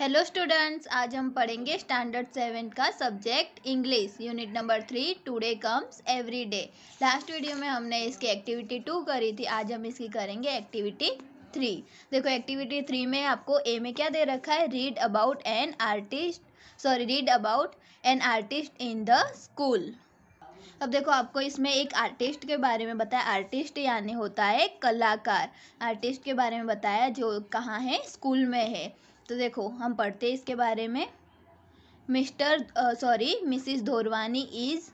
hello students आज हम पढ़ेंगे स्टैंडर्ड सेवन का subject English unit number three today comes every day last video में हमने इसकी एक्टिविटी टू करी थी आज हम इसकी करेंगे एक्टिविटी थ्री देखो एक्टिविटी थ्री में आपको ए में क्या दे रखा है read about an artist sorry read about an artist in the school अब देखो आपको इसमें एक आर्टिस्ट के बारे में बताया आर्टिस्ट यानी होता है कलाकार आर्टिस्ट के बारे में बताया जो कहाँ है स्कूल में है तो देखो हम पढ़ते हैं इसके बारे में mister sorry Mrs Dhorwani is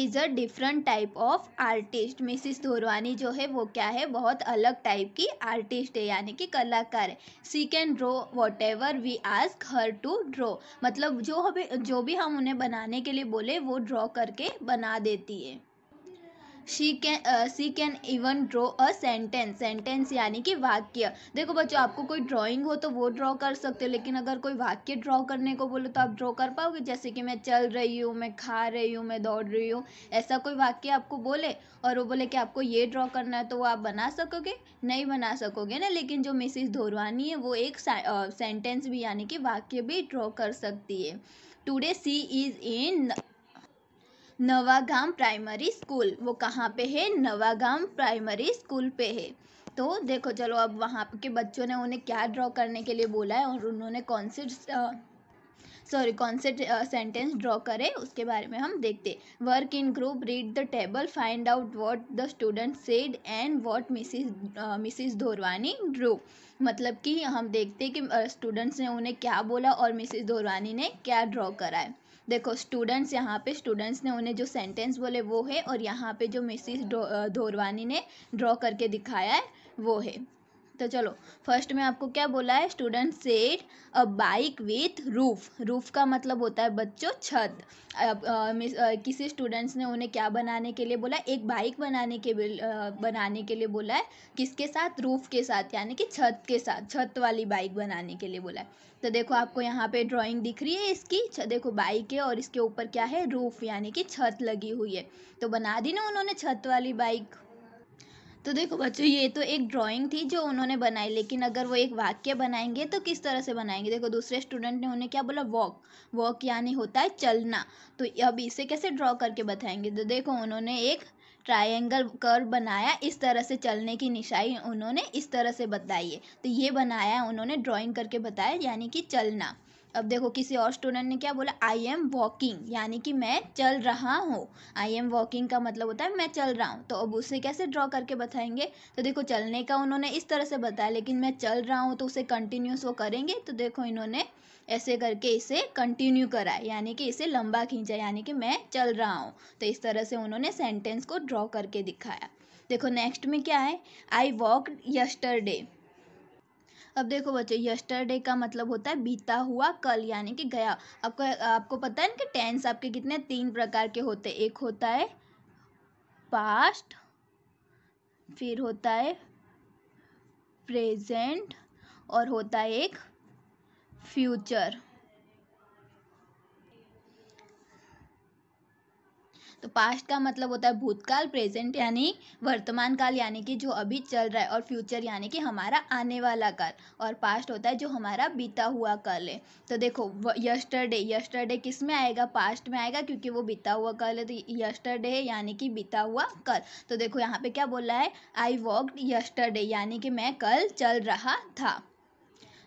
is a different type of artist Mrs Dhorwani जो है वो क्या है बहुत अलग टाइप की आर्टिस्ट है यानी कि कलाकार है she can draw whatever we ask her to draw मतलब जो हमें जो भी हम उन्हें बनाने के लिए बोले वो ड्रॉ करके बना देती है she can she can even draw a sentence sentence यानी कि वाक्य देखो बच्चों आपको कोई ड्राइंग हो तो वो ड्रॉ कर सकते हो लेकिन अगर कोई वाक्य ड्रॉ करने को बोलो तो आप ड्रॉ कर पाओगे जैसे कि मैं चल रही हूँ मैं खा रही हूँ मैं दौड़ रही हूँ ऐसा कोई वाक्य आपको बोले और वो बोले कि आपको ये ड्रॉ करना है तो वो आप बना सकोगे नहीं बना सकोगे ना लेकिन जो मिसिस धोरवानी है वो एक सेंटेंस भी यानी कि वाक्य भी ड्रॉ कर सकती है today she is in Navagam primary school वो कहाँ पे है नवागाम प्राइमरी स्कूल पे है तो देखो चलो अब वहाँ के बच्चों ने उन्हें क्या ड्रॉ करने के लिए बोला है और उन्होंने कौन से सॉरी कौन से सेंटेंस ड्रॉ करे उसके बारे में हम देखते work in group read the table find out what the student said and what Mrs Mrs Dhorwani drew मतलब कि हम देखते कि स्टूडेंट्स ने उन्हें क्या बोला और मिसिस धोरवानी ने क्या ड्रॉ कराए देखो स्टूडेंट्स यहाँ पे स्टूडेंट्स ने उन्हें जो सेंटेंस बोले वो है और यहाँ पे जो मिसिस धोरवानी ने ड्रॉ करके दिखाया है वो है तो चलो फर्स्ट में आपको क्या बोला है student said a bike with roof roof का मतलब होता है बच्चों छत किसी स्टूडेंट्स ने उन्हें क्या बनाने के लिए बोला एक बाइक बनाने के आ, बनाने के लिए बोला है किसके साथ रूफ के साथ यानी कि छत के साथ छत वाली बाइक बनाने के लिए बोला है तो देखो आपको यहाँ पे ड्राइंग दिख रही है इसकी देखो बाइक है और इसके ऊपर क्या है रूफ यानी कि छत लगी हुई है तो बना दी ना उन्होंने छत वाली बाइक तो देखो बच्चों ये तो एक ड्राइंग थी जो उन्होंने बनाई लेकिन अगर वो एक वाक्य बनाएंगे तो किस तरह से बनाएंगे देखो दूसरे स्टूडेंट ने उन्हें क्या बोला वॉक वॉक यानी होता है चलना तो अब इसे कैसे ड्रॉ करके बताएंगे तो देखो उन्होंने एक ट्रायंगल कर्व बनाया इस तरह से चलने की निशाई उन्होंने इस तरह से बताई है तो ये बनाया उन्होंने ड्राइंग करके बताया यानी कि चलना अब देखो किसी और स्टूडेंट ने क्या बोला आई एम वॉकिंग यानी कि मैं चल रहा हूँ आई एम वॉकिंग का मतलब होता है मैं चल रहा हूँ तो अब उसे कैसे ड्रॉ करके बताएंगे तो देखो चलने का उन्होंने इस तरह से बताया लेकिन मैं चल रहा हूँ तो उसे कंटिन्यूस वो करेंगे तो देखो इन्होंने ऐसे करके इसे कंटिन्यू करा यानी कि इसे लंबा खींचा यानी कि मैं चल रहा हूँ तो इस तरह से उन्होंने सेंटेंस को ड्रॉ करके दिखाया देखो नेक्स्ट में क्या है आई वॉक यस्टरडे अब देखो बच्चों यस्टरडे का मतलब होता है बीता हुआ कल यानी कि गया आपको आपको पता है ना कि टेंस आपके कितने तीन प्रकार के होते हैं एक होता है पास्ट फिर होता है प्रेजेंट और होता है एक फ्यूचर तो पास्ट का मतलब होता है भूतकाल प्रेजेंट यानी वर्तमान काल यानी कि जो अभी चल रहा है और फ्यूचर यानी कि हमारा आने वाला काल और पास्ट होता है जो हमारा बीता हुआ काल है तो देखो यस्टरडे यस्टरडे किस में आएगा पास्ट में आएगा क्योंकि वो बीता हुआ काल है तो यस्टरडे है यानी कि बीता हुआ कल तो देखो यहाँ पे क्या बोला है आई वॉकड यस्टरडे यानी कि मैं कल चल रहा था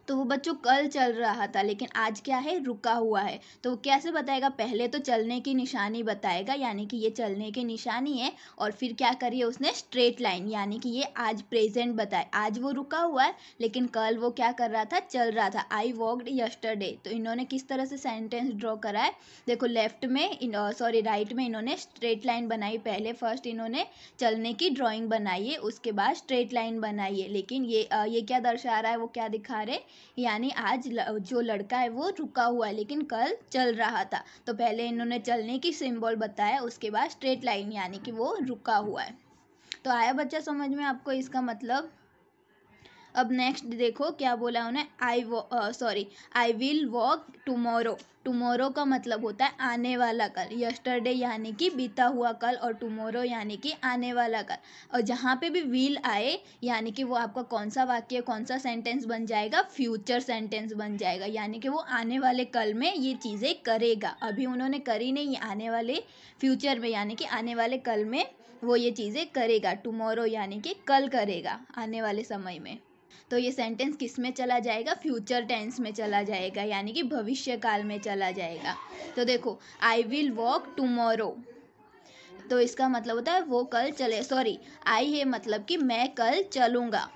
तो वो बच्चों कल चल रहा था लेकिन आज क्या है रुका हुआ है तो वो कैसे बताएगा पहले तो चलने की निशानी बताएगा यानी कि ये चलने की निशानी है और फिर क्या करिए उसने स्ट्रेट लाइन यानी कि ये आज प्रेजेंट बताए आज वो रुका हुआ है लेकिन कल वो क्या कर रहा था चल रहा था आई वॉकड यस्टरडे तो इन्होंने किस तरह से सेंटेंस ड्रॉ करा है देखो लेफ्ट में सॉरी राइट में इन्होंने स्ट्रेट लाइन बनाई पहले फर्स्ट इन्होंने चलने की ड्रॉइंग बनाई है उसके बाद स्ट्रेट लाइन बनाई है लेकिन ये आ, ये क्या दर्शा रहा है वो क्या दिखा रहे यानी आज जो लड़का है वो रुका हुआ है लेकिन कल चल रहा था तो पहले इन्होंने चलने की सिम्बॉल बताया उसके बाद स्ट्रेट लाइन यानी कि वो रुका हुआ है तो आया बच्चा समझ में आपको इसका मतलब अब नेक्स्ट देखो क्या बोला उन्हें I sorry I will walk tomorrow tomorrow का मतलब होता है आने वाला कल यस्टरडे यानी कि बीता हुआ कल और टुमोरो यानी कि आने वाला कल और जहाँ पे भी व्हील आए यानी कि वो आपका कौन सा वाक्य कौन सा सेंटेंस बन जाएगा फ्यूचर सेंटेंस बन जाएगा यानी कि वो आने वाले कल में ये चीज़ें करेगा अभी उन्होंने करी नहीं आने वाले फ्यूचर में यानी कि आने वाले कल में वो ये चीज़ें करेगा टुमोरो यानी कि कल करेगा आने वाले समय में तो ये सेंटेंस किस में चला जाएगा फ्यूचर टेंस में चला जाएगा यानी कि भविष्य काल में चला जाएगा तो देखो आई विल वॉक टूमोरो तो इसका मतलब होता है वो कल चले सॉरी आई है मतलब कि मैं कल चलूँगा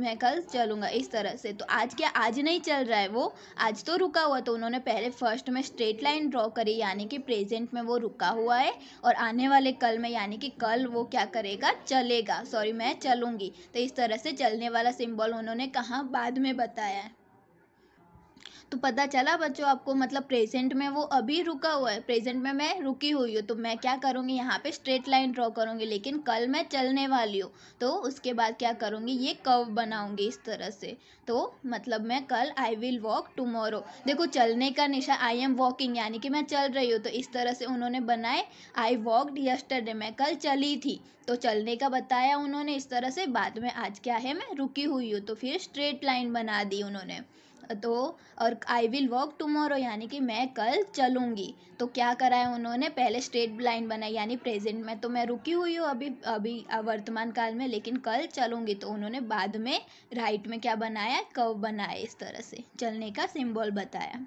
मैं कल चलूँगा इस तरह से तो आज क्या आज नहीं चल रहा है वो आज तो रुका हुआ तो उन्होंने पहले फर्स्ट में स्ट्रेट लाइन ड्रॉ करी यानी कि प्रेजेंट में वो रुका हुआ है और आने वाले कल में यानी कि कल वो क्या करेगा चलेगा सॉरी मैं चलूँगी तो इस तरह से चलने वाला सिम्बॉल उन्होंने कहाँ बाद में बताया है तो पता चला बच्चों आपको मतलब प्रेजेंट में वो अभी रुका हुआ है प्रेजेंट में मैं रुकी हुई हूँ तो मैं क्या करूँगी यहाँ पे स्ट्रेट लाइन ड्रॉ करूँगी लेकिन कल मैं चलने वाली हूँ तो उसके बाद क्या करूँगी ये कर्व बनाऊँगी इस तरह से तो मतलब मैं कल आई विल वॉक टुमोरो देखो चलने का निशा आई एम वॉकिंग यानी कि मैं चल रही हूँ तो इस तरह से उन्होंने बनाए आई वॉकड यस्टरडे मैं कल चली थी तो चलने का बताया उन्होंने इस तरह से बाद में आज क्या है मैं रुकी हुई हूँ तो फिर स्ट्रेट लाइन बना दी उन्होंने तो और आई विल वर्क टुमोरो यानी कि मैं कल चलूँगी तो क्या करा है उन्होंने पहले स्ट्रेट लाइन बनाई यानी प्रेजेंट में तो मैं रुकी हुई हूँ अभी अभी वर्तमान काल में लेकिन कल चलूँगी तो उन्होंने बाद में राइट में क्या बनाया कव बनाया इस तरह से चलने का सिम्बॉल बताया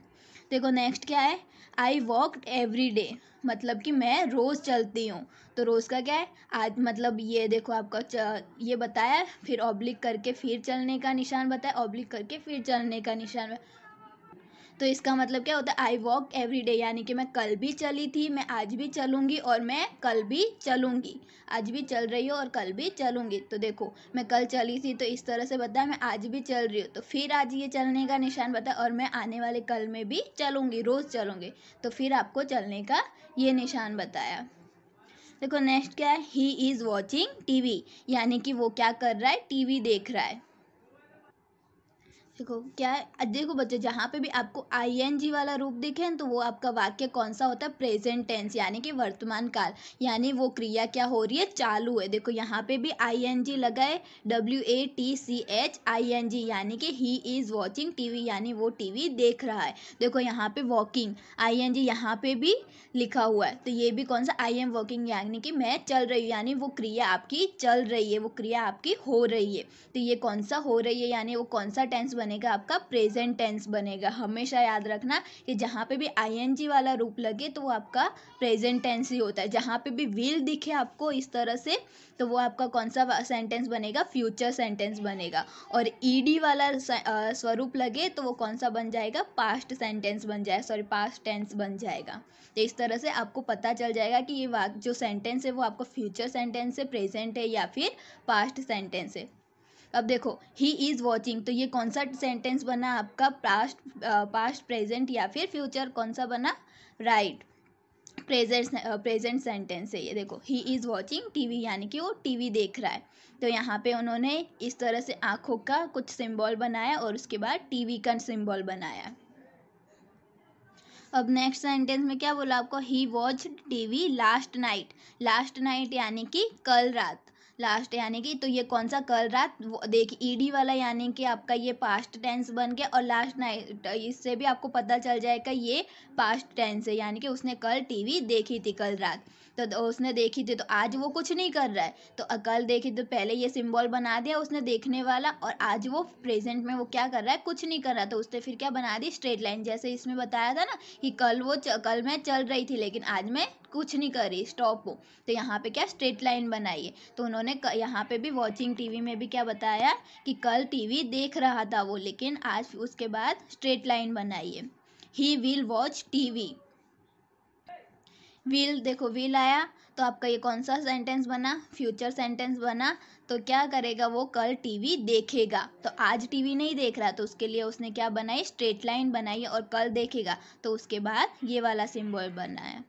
देखो नेक्स्ट क्या है आई वॉक एवरी डे मतलब कि मैं रोज़ चलती हूँ तो रोज़ का क्या है आज मतलब ये देखो आपका च, ये बताया फिर ऑब्लिक करके फिर चलने का निशान बताया ऑब्लिक करके फिर चलने का निशान तो इसका मतलब क्या होता है आई वॉक एवरी डे यानी कि मैं कल भी चली थी मैं आज भी चलूँगी और मैं कल भी चलूँगी आज भी चल रही हूँ और कल भी चलूँगी तो देखो मैं कल चली थी तो इस तरह से बताया मैं आज भी चल रही हूँ तो फिर आज ये चलने का निशान बताया और मैं आने वाले कल में भी चलूँगी रोज़ चलूँगी तो फिर आपको चलने का ये निशान बताया देखो नेक्स्ट क्या है ही इज़ वॉचिंग वी यानी कि वो क्या कर रहा है वी देख रहा है देखो क्या है देखो बच्चे जहाँ पे भी आपको आईएनजी वाला रूप दिखे तो वो आपका वाक्य कौन सा होता है प्रेजेंट टेंस यानी कि वर्तमान काल यानी वो क्रिया क्या हो रही है चालू है देखो यहाँ पे भी आईएनजी लगाए W A T C H I N G यानी कि ही इज़ वॉचिंग टीवी यानी वो टीवी देख रहा है देखो यहाँ पे वॉकिंग आई एन जी यहाँ पे भी लिखा हुआ है तो ये भी कौन सा आई एम वॉकिंग यानी कि मैं चल रही हूँ यानी वो क्रिया आपकी चल रही है वो क्रिया आपकी हो रही है तो ये कौन सा हो रही है यानी वो कौन सा टेंस बन बनेगा आपका प्रेजेंट टेंस बनेगा हमेशा याद रखना कि जहाँ पे भी आईएनजी वाला रूप लगे तो वो आपका प्रेजेंट टेंस ही होता है जहाँ पे भी विल दिखे आपको इस तरह से तो वो आपका कौन सा सेंटेंस बनेगा फ्यूचर सेंटेंस बनेगा और ईडी वाला स्वरूप लगे तो वो कौन सा बन जाएगा पास्ट सेंटेंस बन जाए सॉरी पास्ट टेंस बन जाएगा तो इस तरह से आपको पता चल जाएगा कि ये वाक जो सेंटेंस है वो आपका फ्यूचर सेंटेंस है प्रेजेंट है या फिर पास्ट सेंटेंस है अब देखो ही इज़ वॉचिंग तो ये कौन सा सेंटेंस बना आपका पास्ट पास्ट प्रेजेंट या फिर फ्यूचर कौन सा बना राइट प्रेजेंट प्रेजेंट सेंटेंस है ये देखो ही इज़ वॉचिंग टीवी यानी कि वो टीवी देख रहा है तो यहाँ पे उन्होंने इस तरह से आँखों का कुछ सिंबल बनाया और उसके बाद टीवी का सिंबल बनाया अब नेक्स्ट सेंटेंस में क्या बोला आपको he watch T V last night last night यानी कि कल रात लास्ट यानी कि तो ये कौन सा कल रात देख ईडी e वाला यानी कि आपका ये पास्ट टेंस बन गया और लास्ट नाइट इससे भी आपको पता चल जाएगा ये पास्ट टेंस है यानी कि उसने कल टीवी देखी थी कल रात तो उसने देखी थी तो आज वो कुछ नहीं कर रहा है तो कल देखी तो पहले ये सिम्बॉल बना दिया उसने देखने वाला और आज वो प्रेजेंट में वो क्या कर रहा है कुछ नहीं कर रहा तो उसने फिर क्या बना दी स्ट्रेट लाइन जैसे इसमें बताया था ना कि कल वो कल मैं चल रही थी लेकिन आज मैं कुछ नहीं कर रही स्टॉप हो तो यहाँ पे क्या स्ट्रेट लाइन बनाइए तो उन्होंने यहाँ पे भी वॉचिंग टीवी में भी क्या बताया कि कल टीवी देख रहा था वो लेकिन आज उसके बाद स्ट्रेट लाइन बनाइए he will watch TV will देखो विल आया तो आपका ये कौन सा सेंटेंस बना फ्यूचर सेंटेंस बना तो क्या करेगा वो कल टीवी देखेगा तो आज टीवी नहीं देख रहा तो उसके लिए उसने क्या बनाई स्ट्रेट लाइन बनाई और कल देखेगा तो उसके बाद ये वाला सिंबल बनाया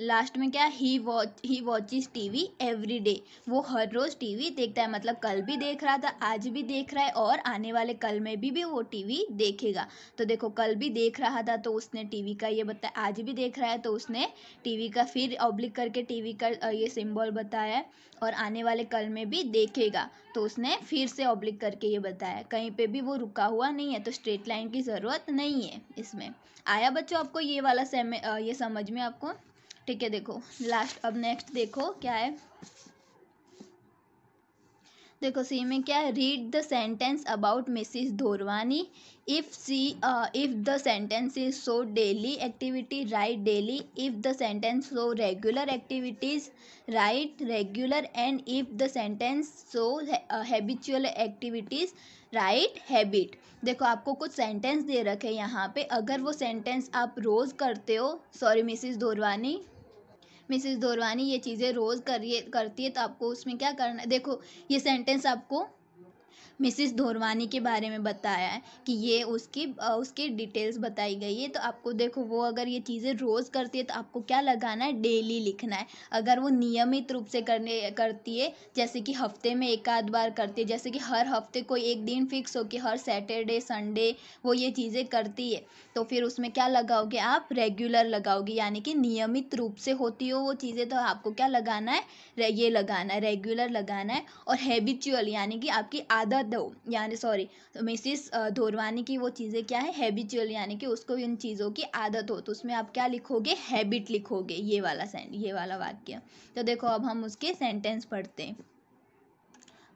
लास्ट में क्या he watch he watches T V every day वो हर रोज़ टी वी देखता है मतलब कल भी देख रहा था आज भी देख रहा है और आने वाले कल में भी भी वो टी वी देखेगा तो देखो कल भी देख रहा था तो उसने टी वी का ये बताया आज भी देख रहा है तो उसने टी वी का फिर ऑब्लिक करके टी वी का ये सिम्बॉल बताया है और आने वाले कल में भी देखेगा तो उसने फिर से ऑब्लिक करके ये बताया कहीं पर भी वो रुका हुआ नहीं है तो स्ट्रेट लाइन की ज़रूरत नहीं है इसमें आया बच्चों आपको ये वाला सेम ये समझ में आपको ठीक है देखो लास्ट अब नेक्स्ट देखो क्या है देखो सी में क्या है read the sentence about Mrs Dhorwani if she if the sentence is shows daily activity write daily if the sentence shows regular activities write regular and if the sentence shows habitual activities write habit देखो आपको कुछ sentence दे रखे हैं यहाँ पे अगर वो sentence आप रोज़ करते हो सॉरी मिसिस धोरवानी मिसिज धोरवानी ये चीज़ें रोज़ करिए करती है तो आपको उसमें क्या करना है देखो ये सेंटेंस आपको मिसिस धोरवानी के बारे में बताया है कि ये उसकी उसके डिटेल्स बताई गई है तो आपको देखो वो अगर ये चीज़ें रोज़ करती है तो आपको क्या लगाना है डेली लिखना है अगर वो नियमित रूप से करने करती है जैसे कि हफ्ते में एक आध बार करती है जैसे कि हर हफ्ते कोई एक दिन फिक्स हो कि हर सैटरडे संडे वो ये चीज़ें करती है तो फिर उसमें क्या लगाओगे आप रेगुलर लगाओगे यानी कि नियमित रूप से होती हो वो चीज़ें तो आपको क्या लगाना है ये लगाना है रेगुलर लगाना है और हैबिचुअल यानी कि आपकी आदत यादव यानी सॉरी तो मिसिस धोरवानी की वो चीज़ें क्या है हैबिचुअल यानी कि उसको इन चीज़ों की आदत हो तो उसमें आप क्या लिखोगे हैबिट लिखोगे ये वाला ये वाला वाक्य तो देखो अब हम उसके सेंटेंस पढ़ते हैं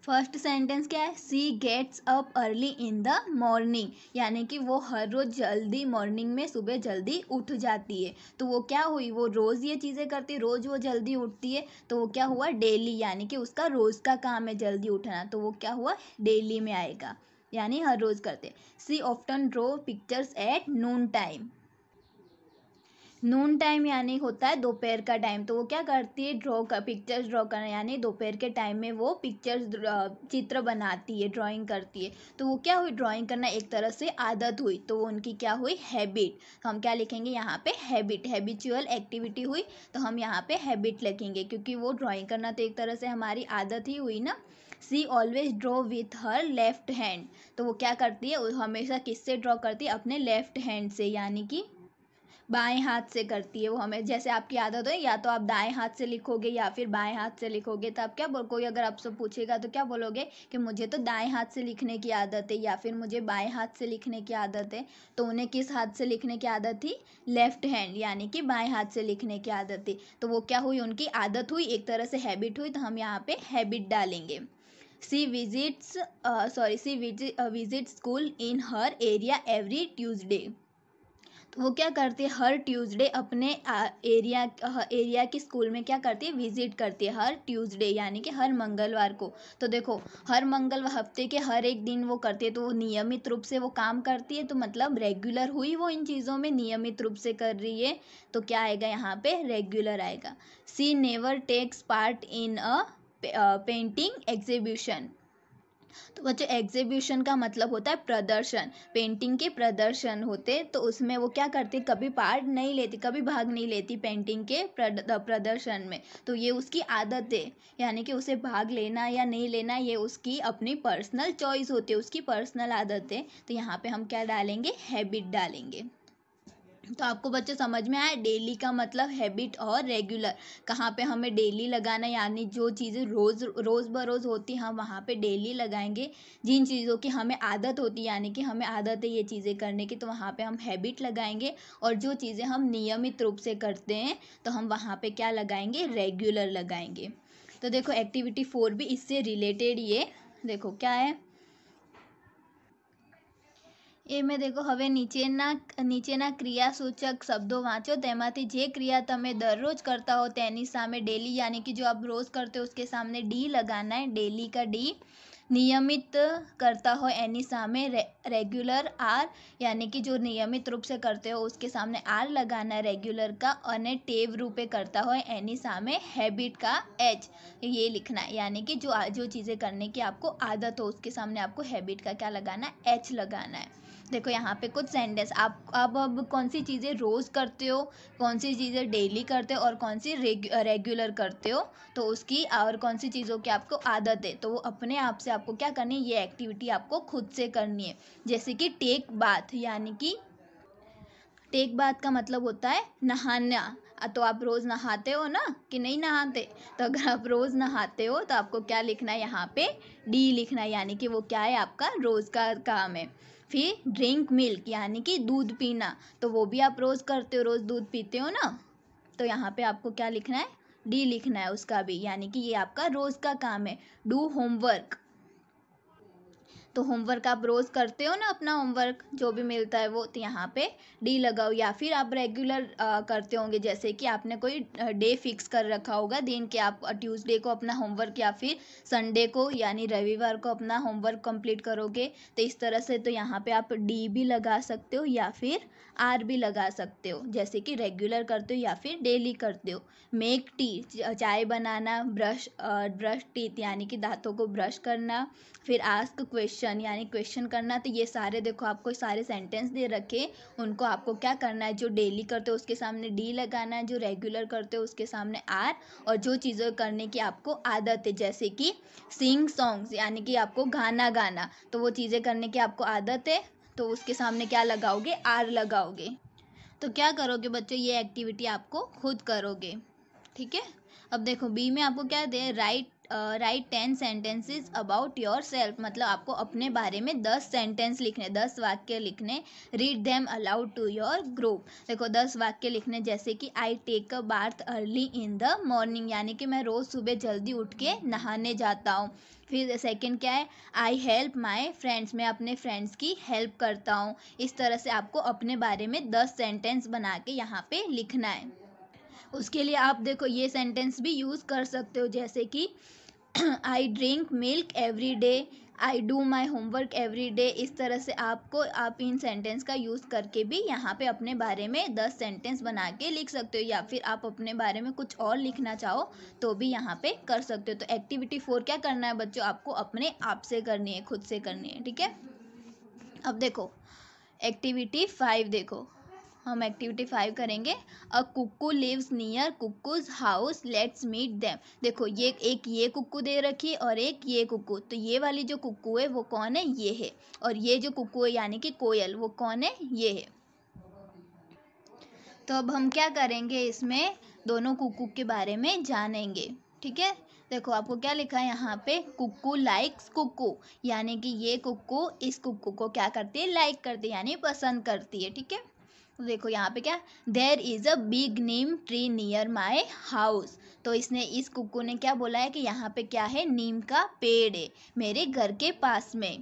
फर्स्ट सेंटेंस क्या है she gets up early in the morning यानी कि वो हर रोज़ जल्दी मॉर्निंग में सुबह जल्दी उठ जाती है तो वो क्या हुई वो रोज़ ये चीज़ें करती है रोज़ वो जल्दी उठती है तो वो क्या हुआ डेली यानी कि उसका रोज़ का काम है जल्दी उठना तो वो क्या हुआ डेली में आएगा यानी हर रोज़ करते she often draw pictures at noon time noon time यानी होता है दोपहर का टाइम तो वो क्या करती है ड्रॉ कर पिक्चर्स ड्रॉ करना यानी दोपहर के टाइम में वो पिक्चर्स चित्र बनाती है ड्राइंग करती है तो वो क्या हुई ड्राइंग करना एक तरह से आदत हुई तो उनकी क्या हुई हैबिट तो हम क्या लिखेंगे यहाँ पे हैबिट हैबिचुअल एक्टिविटी हुई तो हम यहाँ पे हैबिट लिखेंगे क्योंकि वो ड्राइंग करना तो एक तरह से हमारी आदत ही हुई ना she always draw with her left hand तो वो क्या करती है वो हमेशा किससे ड्रॉ करती है अपने लेफ्ट हैंड से यानी कि बाएं हाथ से करती है वो हमें जैसे आपकी आदत हो या तो आप दाएं हाथ से लिखोगे या फिर बाएं हाथ से लिखोगे तो आप क्या बोल कोई अगर आपसे पूछेगा तो क्या बोलोगे कि मुझे तो दाएं हाथ से लिखने की आदत है या फिर मुझे बाएं हाथ से लिखने की आदत है तो उन्हें किस हाथ से लिखने की आदत थी लेफ्ट हैंड यानी कि बाएं हाथ से लिखने की आदत थी तो वो क्या हुई उनकी आदत हुई एक तरह से हैबिट हुई तो हम यहाँ पे हैबिट डालेंगे she visits sorry she visit school in her area every Tuesday वो क्या करती है हर ट्यूसडे अपने एरिया एरिया के स्कूल में क्या करती है विज़िट करती है हर ट्यूसडे यानी कि हर मंगलवार को तो देखो हर मंगलवार हफ्ते के हर एक दिन वो करती है तो वो नियमित रूप से वो काम करती है तो मतलब रेगुलर हुई वो इन चीज़ों में नियमित रूप से कर रही है तो क्या आएगा यहाँ पे रेगुलर आएगा she never takes part in a painting exhibition तो बच्चों एग्जीबिशन का मतलब होता है प्रदर्शन पेंटिंग के प्रदर्शन होते तो उसमें वो क्या करती कभी पार्ट नहीं लेती कभी भाग नहीं लेती पेंटिंग के प्रदर्शन में तो ये उसकी आदत है यानी कि उसे भाग लेना या नहीं लेना ये उसकी अपनी पर्सनल चॉइस होती है उसकी पर्सनल आदत है तो यहाँ पे हम क्या डालेंगे हैबिट डालेंगे तो आपको बच्चों समझ में आया डेली का मतलब हैबिट और रेगुलर कहाँ पे हमें डेली लगाना यानी जो चीज़ें रोज़ रोज़ बरोज़ होती हम वहाँ पे डेली लगाएंगे जिन चीज़ों की हमें आदत होती है यानी कि हमें आदत है ये चीज़ें करने की तो वहाँ पे हम हैबिट लगाएंगे और जो चीज़ें हम नियमित रूप से करते हैं तो हम वहाँ पर क्या लगाएंगे रेगुलर लगाएंगे तो देखो एक्टिविटी फोर भी इससे रिलेटेड ये देखो क्या है ये देखो हमें नीचेना नीचेना क्रियासूचक शब्दों वाँचो વાંચો जे क्रिया ક્रिया दर रोज करता हो તેની સામે डेली यानी कि जो आप रोज़ करते हो उसके सामने डी लगाना है डेली का डी नियमित करता हो एनी सामे रे, रेगुलर आर यानी कि जो नियमित रूप से करते हो उसके सामने आर लगाना है रेगुलर का और टेव रूपे करता हो एनी सामे हैबिट का एच ये लिखना है यानी कि जो जो चीज़ें करने की आपको आदत हो उसके सामने आपको हैबिट का क्या लगाना है एच लगाना है देखो यहाँ पे कुछ सेंटेंस आप अब अब कौन सी चीज़ें रोज़ करते हो कौन सी चीज़ें डेली करते हो और कौन सी रेगुलर करते हो तो उसकी और कौन सी चीज़ों की आपको आदत है तो वो अपने आप से आपको क्या करनी है ये एक्टिविटी आपको खुद से करनी है जैसे कि टेक बाथ यानी कि टेक बाथ का मतलब होता है नहाना तो आप रोज़ नहाते हो ना कि नहीं नहाते तो अगर आप रोज़ नहाते हो तो आपको क्या लिखना है यहाँ पे डी लिखना है यानी कि वो क्या है आपका रोज़ का काम है फिर ड्रिंक मिल्क यानी कि दूध पीना तो वो भी आप रोज़ करते हो रोज़ दूध पीते हो ना तो यहाँ पे आपको क्या लिखना है डी लिखना है उसका भी यानी कि ये आपका रोज़ का काम है डू होमवर्क तो होमवर्क आप रोज़ करते हो ना अपना होमवर्क जो भी मिलता है वो तो यहाँ पे डी लगाओ या फिर आप रेगुलर करते होंगे जैसे कि आपने कोई डे फिक्स कर रखा होगा दिन के आप ट्यूसडे को अपना होमवर्क या फिर संडे को यानी रविवार को अपना होमवर्क कंप्लीट करोगे तो इस तरह से तो यहाँ पे आप डी भी लगा सकते हो या फिर आर भी लगा सकते हो जैसे कि रेगुलर करते हो या फिर डेली करते हो मेक टी चाय बनाना ब्रश ब्रश टीथ यानी कि दांतों को ब्रश करना फिर आस्क क्वेश्चन यानी क्वेश्चन करना तो ये सारे देखो आपको सारे सेंटेंस दे रखे उनको आपको क्या करना है जो डेली करते हो उसके सामने डी लगाना है जो रेगुलर करते हो उसके सामने आर और जो चीज़ें करने की आपको आदत है जैसे कि सिंग सॉन्ग्स यानी कि आपको गाना गाना तो वो चीज़ें करने की आपको आदत है तो उसके सामने क्या लगाओगे आर लगाओगे तो क्या करोगे बच्चों ये एक्टिविटी आपको खुद करोगे ठीक है अब देखो बी में आपको क्या दे write write ten sentences about yourself मतलब आपको अपने बारे में दस सेंटेंस लिखने दस वाक्य लिखने read them aloud to your group देखो दस वाक्य लिखने जैसे कि I take a bath early in the morning यानी कि मैं रोज़ सुबह जल्दी उठ के नहाने जाता हूँ फिर सेकेंड क्या है आई हेल्प माई फ्रेंड्स मैं अपने फ्रेंड्स की हेल्प करता हूँ इस तरह से आपको अपने बारे में दस सेंटेंस बना के यहाँ पे लिखना है उसके लिए आप देखो ये सेंटेंस भी यूज़ कर सकते हो जैसे कि I drink milk every day I do my homework every day इस तरह से आपको आप इन सेंटेंस का यूज़ करके भी यहाँ पे अपने बारे में दस सेंटेंस बना के लिख सकते हो या फिर आप अपने बारे में कुछ और लिखना चाहो तो भी यहाँ पे कर सकते हो तो एक्टिविटी फोर क्या करना है बच्चों आपको अपने आप से करनी है खुद से करनी है ठीक है अब देखो एक्टिविटी फाइव देखो हम एक्टिविटी फाइव करेंगे a cuckoo lives near cuckoos house let's meet them देखो ये एक ये कुक्कू दे रखी है और एक ये कुकू तो ये वाली जो कुक्कू है वो कौन है ये है और ये जो कुक्कू है यानी कि कोयल वो कौन है ये है तो अब हम क्या करेंगे इसमें दोनों कुकू के बारे में जानेंगे ठीक है देखो आपको क्या लिखा है यहाँ पे कुकू लाइक्स कुकू यानी कि ये कुकू इस कुकू को क्या करती है लाइक करती है यानी पसंद करती है ठीक है तो देखो यहाँ पे क्या there is a big neem tree near my house तो इसने इस कुकू ने क्या बोला है कि यहाँ पे क्या है नीम का पेड़ है मेरे घर के पास में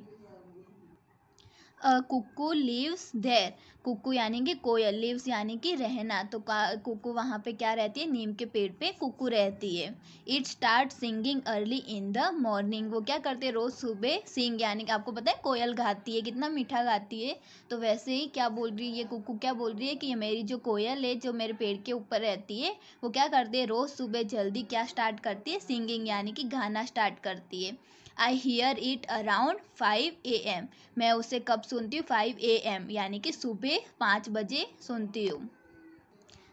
कुकू लिव्स देर कुकू यानी कि कोयल लिव्स यानी कि रहना तो कुकू वहाँ पे क्या रहती है नीम के पेड़ पे कुकू रहती है it start singing early in the morning वो क्या करते हैं रोज़ सुबह सिंग यानी कि आपको पता है कोयल गाती है कितना मीठा गाती है तो वैसे ही क्या बोल रही है ये कुकू क्या बोल रही है कि ये मेरी जो कोयल है जो मेरे पेड़ के ऊपर रहती है वो क्या करती है रोज़ सुबह जल्दी क्या स्टार्ट करती है सिंगिंग यानी कि गाना स्टार्ट करती है I hear it around five A M मैं उसे कब सुनती हूँ फाइव ए एम यानी कि सुबह पाँच बजे सुनती हूँ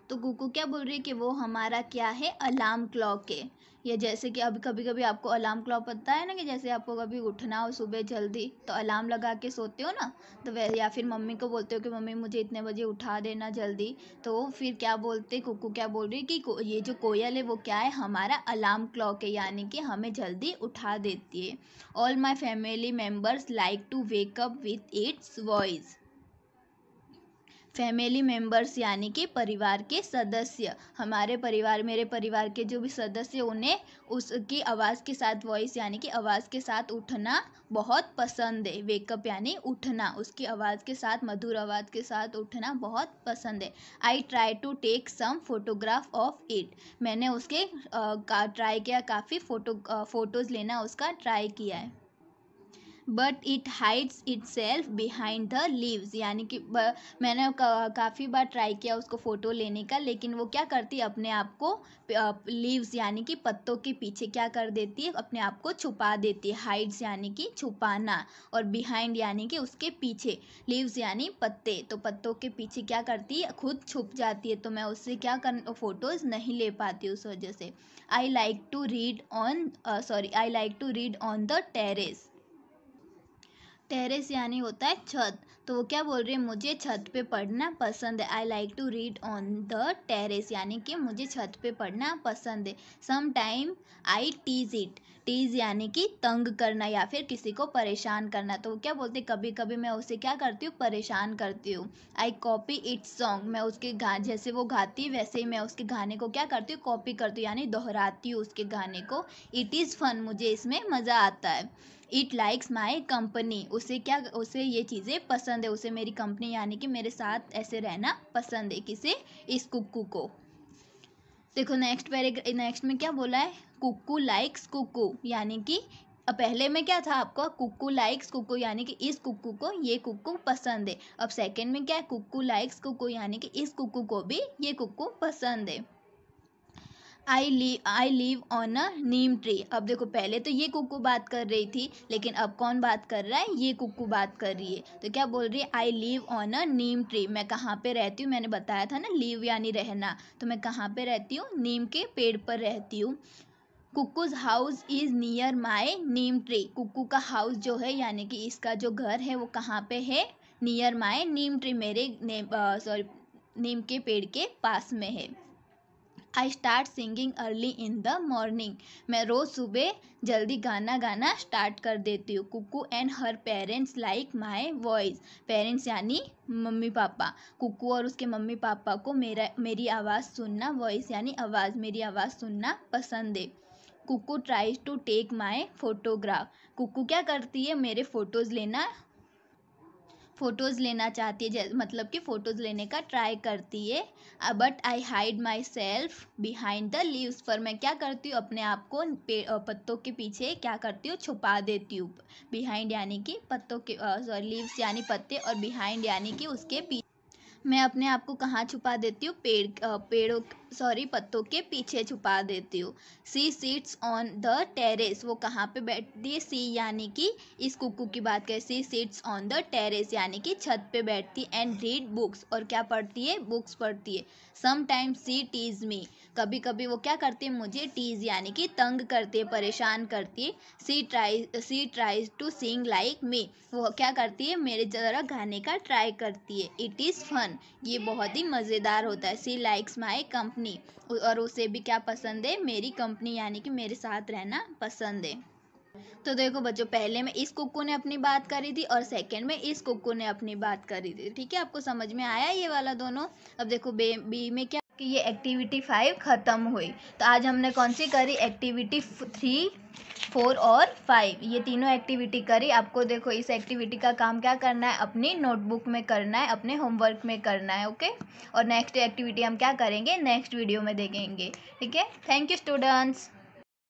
तो कुकू क्या बोल रही है कि वो हमारा क्या है अलार्म क्लॉक है या जैसे कि अब कभी कभी आपको अलार्म क्लॉक पता है ना कि जैसे आपको कभी उठना हो सुबह जल्दी तो अलार्म लगा के सोते हो ना तो वह या फिर मम्मी को बोलते हो कि मम्मी मुझे इतने बजे उठा देना जल्दी तो फिर क्या बोलते कुकू क्या बोल रही कि ये जो कोयल है वो क्या है हमारा अलार्म क्लॉक है यानी कि हमें जल्दी उठा देती है all my family members like to wake up with its voice family members यानी कि परिवार के सदस्य हमारे परिवार मेरे परिवार के जो भी सदस्य उन्हें उसकी आवाज़ के साथ वॉइस यानी कि आवाज़ के साथ उठना बहुत पसंद है वेकअप यानी उठना उसकी आवाज़ के साथ मधुर आवाज़ के साथ उठना बहुत पसंद है I try to take some photograph of it मैंने उसके ट्राई किया काफ़ी फ़ोटो फ़ोटोज़ लेना उसका ट्राई किया है but it hides itself behind the leaves यानी कि मैंने का, काफ़ी बार ट्राई किया उसको फ़ोटो लेने का लेकिन वो क्या करती है अपने आप को लीव्स यानी कि पत्तों के पीछे क्या कर देती है अपने आप को छुपा देती है हाइड्स यानी कि छुपाना और बिहाइंड यानी कि उसके पीछे लीव्स यानी पत्ते तो पत्तों के पीछे क्या करती है खुद छुप जाती है तो मैं उससे क्या कर फ़ोटोज़ नहीं ले पाती उस वजह से I like to read on sorry I like to read on the terrace terrace यानी होता है छत तो वो क्या बोल रही है मुझे छत पे पढ़ना पसंद है I like to read on the terrace यानी कि मुझे छत पे पढ़ना पसंद है some time I tease it tease यानी कि तंग करना या फिर किसी को परेशान करना तो वो क्या बोलते कभी कभी मैं उसे क्या करती हूँ परेशान करती हूँ आई कॉपी इट्स सॉन्ग मैं उसके गा जैसे वो गाती है वैसे ही मैं उसके गाने को क्या करती हूँ कॉपी करती हूँ यानी दोहराती हूँ उसके गाने को इट इज़ फन मुझे इसमें मज़ा आता है इट लाइक्स माई कंपनी उसे क्या उसे ये चीज़ें पसंद है उसे मेरी कंपनी यानी कि मेरे साथ ऐसे रहना पसंद है किसे इस कुकू को देखो नेक्स्ट पैराग्राफ नेक्स्ट में क्या बोला है कुकू लाइक्स कुकू यानी कि अब पहले में क्या था आपको कुकू लाइक्स कुकू यानी कि इस कुकू को ये कुकू पसंद है अब सेकंड में क्या है कुकू लाइक्स कुकू यानी कि इस कुकू को भी ये कुकू पसंद है आई ली I live on a neem tree अब देखो पहले तो ये कुकू बात कर रही थी लेकिन अब कौन बात कर रहा है ये कुकू बात कर रही है तो क्या बोल रही है I live on a neem tree मैं कहाँ पे रहती हूँ मैंने बताया था ना लीव यानी रहना तो मैं कहाँ पे रहती हूँ नीम के पेड़ पर रहती हूँ cuckoo's house is near my neem tree cuckoo का हाउस जो है यानी कि इसका जो घर है वो कहाँ पे है नियर माई नीम ट्री मेरे नेम सॉरी नीम के पेड़ के पास में है I start singing early in the morning मैं रोज़ सुबह जल्दी गाना गाना स्टार्ट कर देती हूँ cuckoo and her parents like my voice parents यानी मम्मी पापा कुकू और उसके मम्मी पापा को मेरा मेरी आवाज़ सुनना वॉइस यानी आवाज़ मेरी आवाज़ सुनना पसंद है cuckoo tries to take my photograph cuckoo क्या करती है मेरे फ़ोटोज़ लेना फ़ोटोज़ लेना चाहती है मतलब कि फ़ोटोज़ लेने का ट्राई करती है but I hide myself behind the leaves पर मैं क्या करती हूँ अपने आप को uh, पत्तों के पीछे क्या करती हूँ छुपा देती हूँ बिहाइंड यानी कि पत्तों के सॉरी uh, लीव्स यानी पत्ते और बिहाइंड यानी कि उसके पीछे मैं अपने आप को कहाँ छुपा देती हूँ पेड़ पेड़ों सॉरी पत्तों के पीछे छुपा देती हूँ she sits on the terrace वो कहाँ पे बैठती है सी यानी कि इस कुकू की बात करें she sits on the terrace यानी कि छत पे बैठती एंड रीड बुक्स और क्या पढ़ती है बुक्स पढ़ती है समटाइम्स सी टीज मी कभी कभी वो क्या करती है मुझे टीज यानी कि तंग करती है परेशान करती है she try she tries to sing like me वो क्या करती है मेरे जरा गाने का ट्राई करती है इट इज़ फन ये बहुत ही मज़ेदार होता है सी लाइक्स माई कंपनी और उसे भी क्या पसंद है मेरी कंपनी यानी कि मेरे साथ रहना पसंद है तो देखो बच्चों पहले में इस कुक्कू ने अपनी बात करी थी और सेकंड में इस कुक्कू ने अपनी बात करी थी ठीक है आपको समझ में आया ये वाला दोनों अब देखो बे बी में क्या कि ये एक्टिविटी फाइव ख़त्म हुई तो आज हमने कौन सी करी एक्टिविटी थ्री फोर और फाइव ये तीनों एक्टिविटी करी आपको देखो इस एक्टिविटी का काम क्या करना है अपनी नोटबुक में करना है अपने होमवर्क में करना है ओके और नेक्स्ट एक्टिविटी हम क्या करेंगे नेक्स्ट वीडियो में देखेंगे ठीक है थैंक यू स्टूडेंट्स